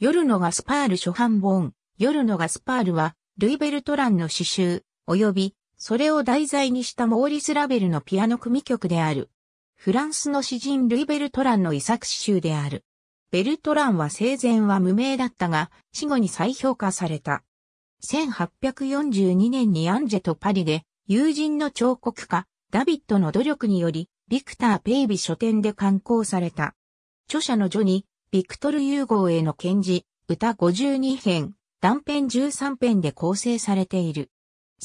夜のガスパール初版本、夜のガスパールは、ルイ・ベルトランの詩集、及び、それを題材にしたモーリス・ラベルのピアノ組曲である。フランスの詩人ルイ・ベルトランの遺作詩集である。ベルトランは生前は無名だったが、死後に再評価された。1842年にアンジェとパリで、友人の彫刻家、ダビッドの努力により、ビクター・ペイビ書店で刊行された。著者のジョに、ビクトル融合への検事、歌52編、断片13編で構成されている。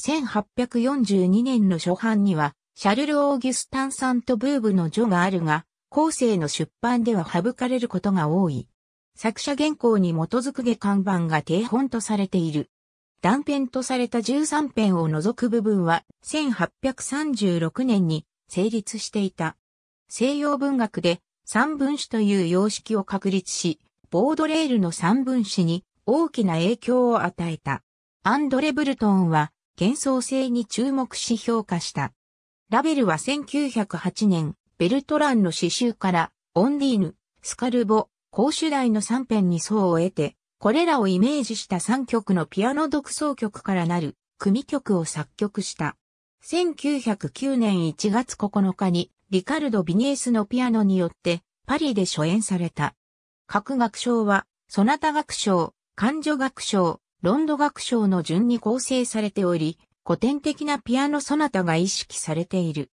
1842年の初版には、シャルル・オーギュスタンさんとブーブの序があるが、後世の出版では省かれることが多い。作者原稿に基づく下看板が定本とされている。断片とされた13編を除く部分は1836年に成立していた。西洋文学で三分子という様式を確立し、ボードレールの三分子に大きな影響を与えた。アンドレ・ブルトンは幻想性に注目し評価した。ラベルは1908年、ベルトランの詩集からオンディーヌ、スカルボ、公主題の3編に層を得て、これらをイメージした3曲のピアノ独奏曲からなる組曲を作曲した。1909年1月9日にリカルド・ビニエスのピアノによってパリで初演された。各楽章は、ソナタ楽章、感女楽章、ロンド楽章の順に構成されており、古典的なピアノソナタが意識されている。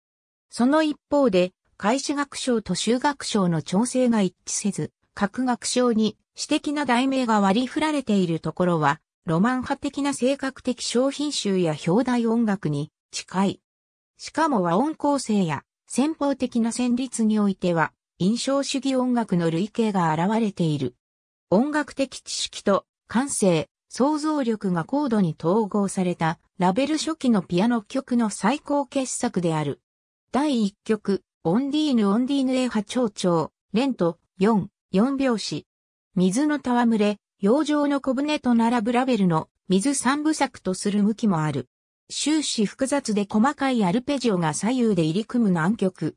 その一方で、開始学章と修学章の調整が一致せず、各学章に詩的な題名が割り振られているところは、ロマン派的な性格的商品集や表題音楽に近い。しかも和音構成や先方的な旋律においては、印象主義音楽の類型が現れている。音楽的知識と感性、想像力が高度に統合されたラベル初期のピアノ曲の最高傑作である。第1曲、オンディーヌ・オンディーヌ・エハ長調、レント、4、4拍子。水の戯れ、洋上の小舟と並ぶラベルの水三部作とする向きもある。終始複雑で細かいアルペジオが左右で入り組む難曲。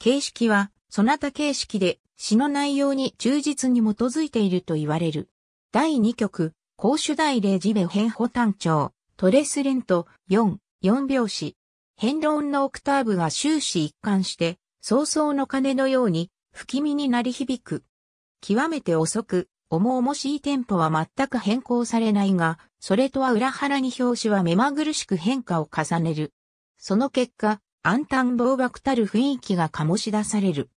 形式は、そなた形式で、詩の内容に忠実に基づいていると言われる。第2曲、公主大例。ジベ編補単調、トレスレント4、4拍子。変論のオクターブが終始一貫して、早々の鐘のように、不気味に鳴り響く。極めて遅く、重々しいテンポは全く変更されないが、それとは裏腹に表紙は目まぐるしく変化を重ねる。その結果、暗淡暴漠たる雰囲気が醸し出される。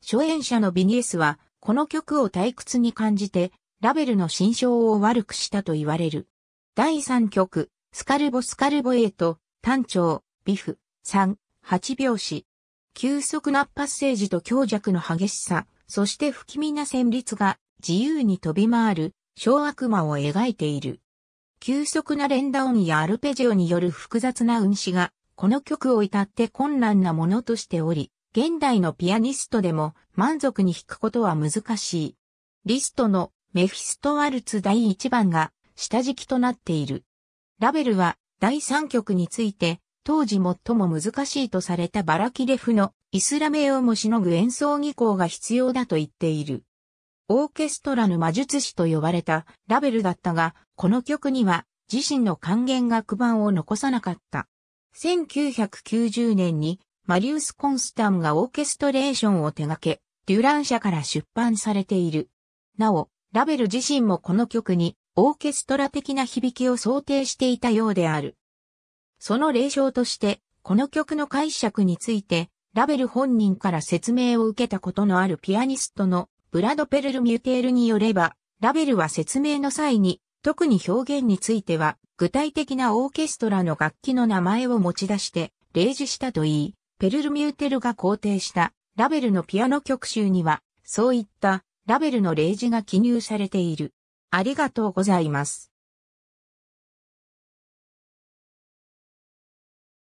初演者のビニエスは、この曲を退屈に感じて、ラベルの心象を悪くしたと言われる。第3曲、スカルボスカルボエイト、単調、ビフ、3、8拍子。急速なパッセージと強弱の激しさ、そして不気味な旋律が自由に飛び回る小悪魔を描いている。急速な連打音やアルペジオによる複雑な運指が、この曲を至って困難なものとしており、現代のピアニストでも満足に弾くことは難しい。リストのメフィストワルツ第1番が下敷きとなっている。ラベルは第3曲について当時最も難しいとされたバラキレフのイスラメをもしのぐ演奏技巧が必要だと言っている。オーケストラの魔術師と呼ばれたラベルだったが、この曲には自身の還元楽版を残さなかった。1990年にマリウス・コンスタムがオーケストレーションを手掛け、デュラン社から出版されている。なお、ラベル自身もこの曲にオーケストラ的な響きを想定していたようである。その例証として、この曲の解釈について、ラベル本人から説明を受けたことのあるピアニストのブラド・ペルル・ミュテールによれば、ラベルは説明の際に、特に表現については、具体的なオーケストラの楽器の名前を持ち出して、例示したといい、ペルル・ミューテルが肯定したラベルのピアノ曲集には、そういったラベルの例示が記入されている。ありがとうございます。